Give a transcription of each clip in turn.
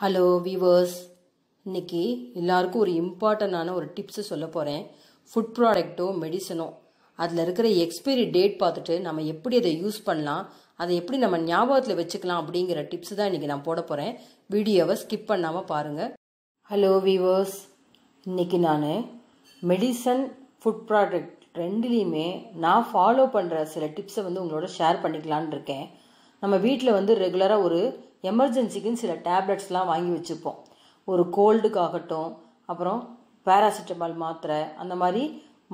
hello viewers இன்றைக்கி எல்லாருக்கும் ஒரு இம்பார்ட்டண்ட்டான ஒரு டிப்ஸு சொல்ல போகிறேன் ஃபுட் ப்ராடக்ட்டோ மெடிசனோ அதில் இருக்கிற எக்ஸ்பைரி டேட் பார்த்துட்டு நம்ம எப்படி அதை யூஸ் பண்ணலாம் அதை எப்படி நம்ம ஞாபகத்தில் வச்சுக்கலாம் அப்படிங்கிற டிப்ஸ் தான் இன்றைக்கி நான் போட போகிறேன் வீடியோவை ஸ்கிப் பண்ணாமல் பாருங்கள் ஹலோ வீவர்ஸ் இன்றைக்கி நான் மெடிசன் ஃபுட் ப்ராடக்ட் ரெண்டுலேயுமே நான் ஃபாலோ பண்ணுற சில டிப்ஸை வந்து உங்களோட ஷேர் பண்ணிக்கலான் இருக்கேன் நம்ம வீட்டில் வந்து ரெகுலராக ஒரு எமர்ஜென்சிக்குன்னு சில டேப்லெட்ஸ்லாம் வாங்கி வச்சுப்போம் ஒரு கோல்டுக்காகட்டும் அப்புறம் பேராசிட்டமால் மாத்திரை அந்த மாதிரி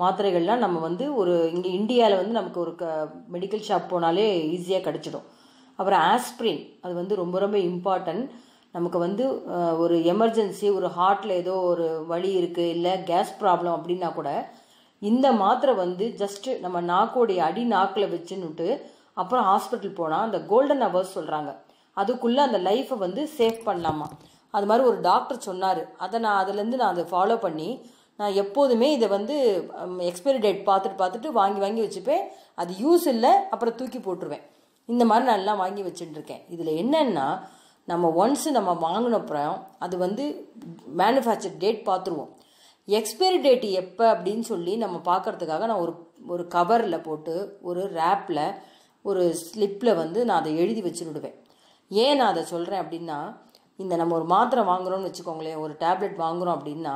மாத்திரைகள்லாம் நம்ம வந்து ஒரு இங்கே இந்தியாவில் வந்து நமக்கு ஒரு க மெடிக்கல் ஷாப் போனாலே ஈஸியாக கிடச்சிடும் அப்புறம் ஆஸ்பிரின் அது வந்து ரொம்ப ரொம்ப இம்பார்ட்டன்ட் நமக்கு வந்து ஒரு எமர்ஜென்சி ஒரு ஹார்ட்டில் ஏதோ ஒரு வழி இருக்குது இல்லை கேஸ் ப்ராப்ளம் அப்படின்னா கூட இந்த மாத்திரை வந்து ஜஸ்ட்டு நம்ம நாக்கோடைய அடி நாக்கில் வச்சுன்னுட்டு அப்புறம் ஹாஸ்பிட்டல் போனால் அந்த கோல்டன் ஹவர்ஸ் சொல்கிறாங்க அதுக்குள்ளே அந்த லைஃப்பை வந்து சேவ் பண்ணலாமா அது மாதிரி ஒரு டாக்டர் சொன்னார் அதை நான் அதுலேருந்து நான் அதை ஃபாலோ பண்ணி நான் எப்போதுமே இதை வந்து எக்ஸ்பைரி டேட் பார்த்துட்டு பார்த்துட்டு வாங்கி வாங்கி வச்சுப்பேன் அது யூஸ் இல்லை அப்புறம் தூக்கி போட்டுருவேன் இந்த மாதிரி நான் எல்லாம் வாங்கி வச்சுட்டுருக்கேன் இதில் என்னென்னா நம்ம ஒன்ஸ் நம்ம வாங்கினப்புறம் அது வந்து மேனுஃபேக்சர் டேட் பார்த்துருவோம் எக்ஸ்பைரி டேட் எப்போ அப்படின்னு சொல்லி நம்ம பார்க்குறதுக்காக நான் ஒரு ஒரு கவரில் போட்டு ஒரு ரேப்பில் ஒரு ஸ்லிப்பில் வந்து நான் அதை எழுதி வச்சுருடுவேன் ஏன் நான் அதை சொல்கிறேன் அப்படின்னா இந்த நம்ம ஒரு மாத்திரை வாங்குகிறோம்னு வச்சுக்கோங்களேன் ஒரு டேப்லெட் வாங்குகிறோம் அப்படின்னா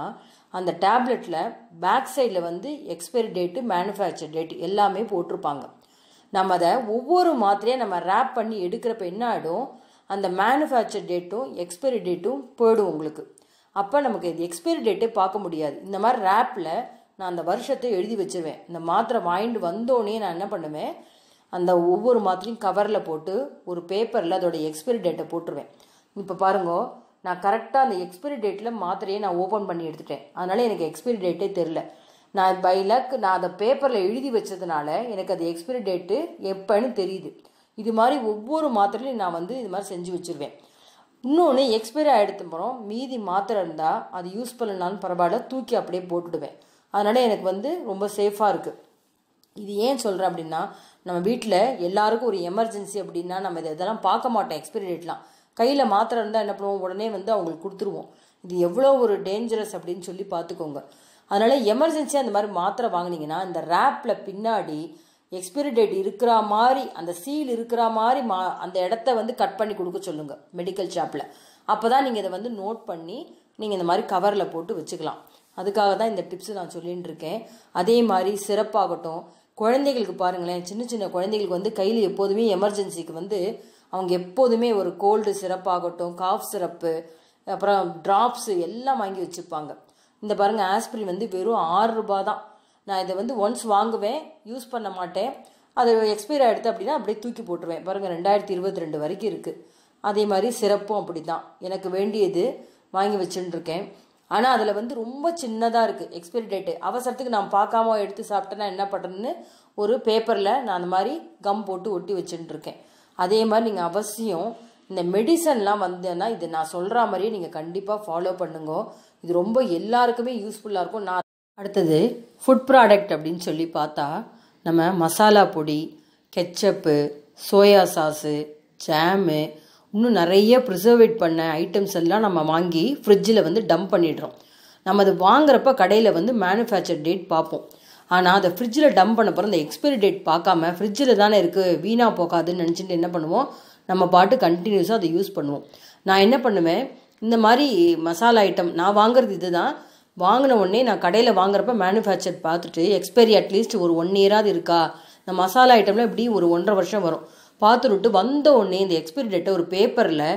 அந்த டேப்லெட்டில் பேக் சைடில் வந்து எக்ஸ்பைரி டேட்டு மேனுஃபேக்சர் டேட் எல்லாமே போட்டிருப்பாங்க நம்ம அதை ஒவ்வொரு மாத்திரையாக நம்ம ரேப் பண்ணி எடுக்கிறப்ப என்ன ஆகிடும் அந்த மேனுஃபேக்சர் டேட்டும் எக்ஸ்பைரி டேட்டும் போயிடும் உங்களுக்கு அப்போ நமக்கு இது எக்ஸ்பைரி டேட்டே பார்க்க முடியாது இந்த மாதிரி ரேப்பில் நான் அந்த வருஷத்தை எழுதி வச்சுருவேன் இந்த மாத்திரை வாங்கிட்டு வந்தோடனே நான் என்ன பண்ணுவேன் அந்த ஒவ்வொரு மாத்திரையும் கவரில் போட்டு ஒரு பேப்பரில் அதோட எக்ஸ்பைரி டேட்டை போட்டுருவேன் இப்போ பாருங்க நான் கரெக்டாக அந்த எக்ஸ்பைரி டேட்டில் மாத்திரையை நான் ஓப்பன் பண்ணி எடுத்துட்டேன் அதனால் எனக்கு எக்ஸ்பைரி டேட்டே தெரில நான் பை லக் நான் அதை பேப்பரில் எழுதி வச்சதுனால எனக்கு அது எக்ஸ்பைரி டேட்டு எப்போன்னு தெரியுது இது மாதிரி ஒவ்வொரு மாத்திரையும் நான் வந்து இது மாதிரி செஞ்சு வச்சுருவேன் இன்னொன்று எக்ஸ்பைரி ஆகிடுத்தப்புறம் மீதி மாத்திரை இருந்தால் அது யூஸ் பண்ணலான்னு பரவாயில்ல தூக்கி அப்படியே போட்டுடுவேன் அதனால் எனக்கு வந்து ரொம்ப சேஃபாக இருக்குது இது ஏன் சொல்கிறேன் அப்படின்னா நம்ம வீட்டில் எல்லாருக்கும் ஒரு எமர்ஜென்சி அப்படின்னா நம்ம இதை இதெல்லாம் பார்க்க மாட்டோம் எக்ஸ்பைரி டேட்லாம் கையில் மாத்திரை இருந்தால் என்ன பண்ணுவோம் உடனே வந்து அவங்களுக்கு கொடுத்துருவோம் இது எவ்வளோ ஒரு டேஞ்சரஸ் அப்படின்னு சொல்லி பார்த்துக்கோங்க அதனால் எமர்ஜென்சியாக அந்த மாதிரி மாத்திரை வாங்கினீங்கன்னா இந்த ரேப்பில் பின்னாடி எக்ஸ்பைரி டேட் இருக்கிற மாதிரி அந்த சீல் இருக்கிற மாதிரி மா அந்த இடத்த வந்து கட் பண்ணி கொடுக்க சொல்லுங்கள் மெடிக்கல் ஷாப்பில் அப்போ தான் நீங்கள் இதை வந்து நோட் பண்ணி நீங்கள் இந்த மாதிரி கவரில் போட்டு வச்சுக்கலாம் அதுக்காக தான் இந்த டிப்ஸு நான் சொல்லிகிட்டு இருக்கேன் அதே மாதிரி சிறப்பாகட்டும் குழந்தைகளுக்கு பாருங்களேன் சின்ன சின்ன குழந்தைகளுக்கு வந்து கையில் எப்போதுமே எமர்ஜென்சிக்கு வந்து அவங்க எப்போதுமே ஒரு கோல்டு சிரப் ஆகட்டும் காஃப் சிரப்பு அப்புறம் ட்ராப்ஸு எல்லாம் வாங்கி வச்சுப்பாங்க இந்த பாருங்கள் ஆஸ்பிரின் வந்து வெறும் ஆறு ரூபா தான் நான் இதை வந்து ஒன்ஸ் வாங்குவேன் யூஸ் பண்ண மாட்டேன் அது எக்ஸ்பைர் ஆகிடுது அப்படின்னா அப்படியே தூக்கி போட்டுருவேன் பாருங்கள் ரெண்டாயிரத்தி இருபத்தி ரெண்டு வரைக்கும் இருக்குது அதே மாதிரி சிறப்பும் அப்படி தான் எனக்கு வேண்டியது வாங்கி வச்சுட்டுருக்கேன் ஆனால் அதில் வந்து ரொம்ப சின்னதாக இருக்குது எக்ஸ்பைரி டேட்டு அவசரத்துக்கு நான் பார்க்காம எடுத்து சாப்பிட்டேன்னா என்ன பண்ணுறேன்னு ஒரு பேப்பரில் நான் அந்த மாதிரி கம் போட்டு ஒட்டி இருக்கேன் அதே மாதிரி நீங்கள் அவசியம் இந்த மெடிசன்லாம் வந்தேன்னா இது நான் சொல்கிற மாதிரியே நீங்கள் கண்டிப்பாக ஃபாலோ பண்ணுங்க இது ரொம்ப எல்லாருக்குமே யூஸ்ஃபுல்லாக இருக்கும் நான் அடுத்தது ஃபுட் ப்ராடக்ட் அப்படின்னு சொல்லி பார்த்தா நம்ம மசாலா பொடி கெச்சப்பு சோயா சாஸு ஜாமு இன்னும் நிறைய ப்ரிசர்வேட் பண்ண ஐட்டம்ஸ் எல்லாம் நம்ம வாங்கி ஃப்ரிட்ஜில் வந்து டம்ப் பண்ணிடுறோம் நம்ம அது வாங்குறப்ப கடையில் வந்து மேனுஃபேக்சர் டேட் பார்ப்போம் ஆனால் அதை ஃப்ரிட்ஜில் டம்ப் பண்ண அந்த எக்ஸ்பைரி டேட் பார்க்காம ஃப்ரிட்ஜில் தானே இருக்குது வீணாக போகாதுன்னு நினச்சிட்டு என்ன பண்ணுவோம் நம்ம பாட்டு கண்டினியூஸாக அதை யூஸ் பண்ணுவோம் நான் என்ன பண்ணுவேன் இந்த மாதிரி மசாலா ஐட்டம் நான் வாங்குறது இது தான் வாங்கின உடனே நான் கடையில் வாங்குறப்ப மேனுஃபேக்சர் பார்த்துட்டு எக்ஸ்பைரி அட்லீஸ்ட் ஒரு ஒன் இயராது இருக்கா இந்த மசாலா ஐட்டம்லாம் எப்படி ஒரு ஒன்றரை வருஷம் வரும் பார்த்துட்டு வந்த உடனே இந்த எக்ஸ்பைரி டேட்டை ஒரு பேப்பரில்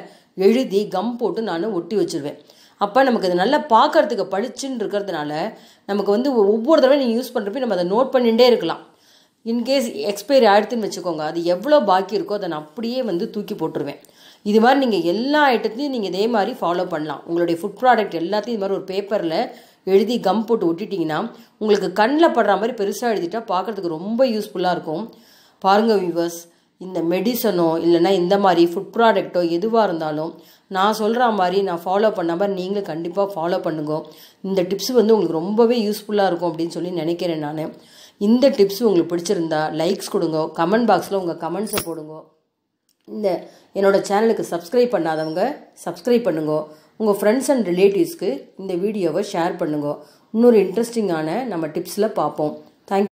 எழுதி கம் போட்டு நான் ஒட்டி வச்சுருவேன் அப்போ நமக்கு இது நல்லா பார்க்கறதுக்கு படிச்சுன்னு இருக்கிறதுனால நமக்கு வந்து ஒவ்வொரு தடவை நீங்கள் யூஸ் பண்ணுறப்ப நம்ம அதை நோட் பண்ணிகிட்டே இருக்கலாம் இன்கேஸ் எக்ஸ்பைரி ஆகிடுதுன்னு வச்சுக்கோங்க அது எவ்வளோ பாக்கி இருக்கோ அதை நான் அப்படியே வந்து தூக்கி போட்டுருவேன் இது மாதிரி நீங்கள் எல்லா ஐட்டத்தையும் நீங்கள் இதே மாதிரி ஃபாலோ பண்ணலாம் உங்களுடைய ஃபுட் ப்ராடக்ட் எல்லாத்தையும் இது மாதிரி ஒரு பேப்பரில் எழுதி கம் போட்டு ஒட்டிட்டிங்கன்னா உங்களுக்கு கண்ணில் படுற மாதிரி பெருசாக எழுதிட்டால் பார்க்குறதுக்கு ரொம்ப யூஸ்ஃபுல்லாக இருக்கும் பாருங்கள் வியூவர்ஸ் இந்த மெடிசனோ இல்லைனா இந்த மாதிரி ஃபுட் ப்ராடக்ட்டோ எதுவாக இருந்தாலும் நான் சொல்கிற மாதிரி நான் ஃபாலோ பண்ண மாதிரி நீங்களும் கண்டிப்பாக ஃபாலோ பண்ணுங்க இந்த டிப்ஸ் வந்து உங்களுக்கு ரொம்பவே யூஸ்ஃபுல்லாக இருக்கும் அப்படின்னு சொல்லி நினைக்கிறேன் நான் இந்த டிப்ஸ் உங்களுக்கு பிடிச்சிருந்தா லைக்ஸ் கொடுங்க கமெண்ட் பாக்ஸில் உங்கள் கமெண்ட்ஸை போடுங்க இந்த என்னோடய சேனலுக்கு சப்ஸ்கிரைப் பண்ணாதவங்க சப்ஸ்கிரைப் பண்ணுங்க உங்கள் ஃப்ரெண்ட்ஸ் அண்ட் ரிலேட்டிவ்ஸ்க்கு இந்த வீடியோவை ஷேர் பண்ணுங்க இன்னொரு இன்ட்ரெஸ்டிங்கான நம்ம டிப்ஸில் பார்ப்போம் தேங்க்